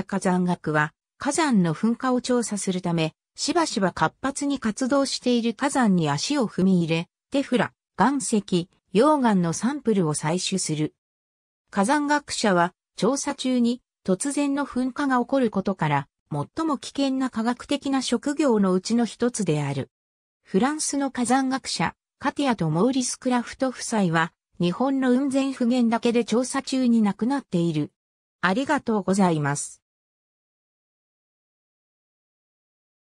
火山学は火山の噴火を調査するため、しばしば活発に活動している火山に足を踏み入れ、テフラ、岩石、溶岩のサンプルを採取する。火山学者は調査中に突然の噴火が起こることから最も危険な科学的な職業のうちの一つである。フランスの火山学者、カティアとモーリス・クラフト夫妻は日本の雲仙普賢けで調査中に亡くなっている。ありがとうございます。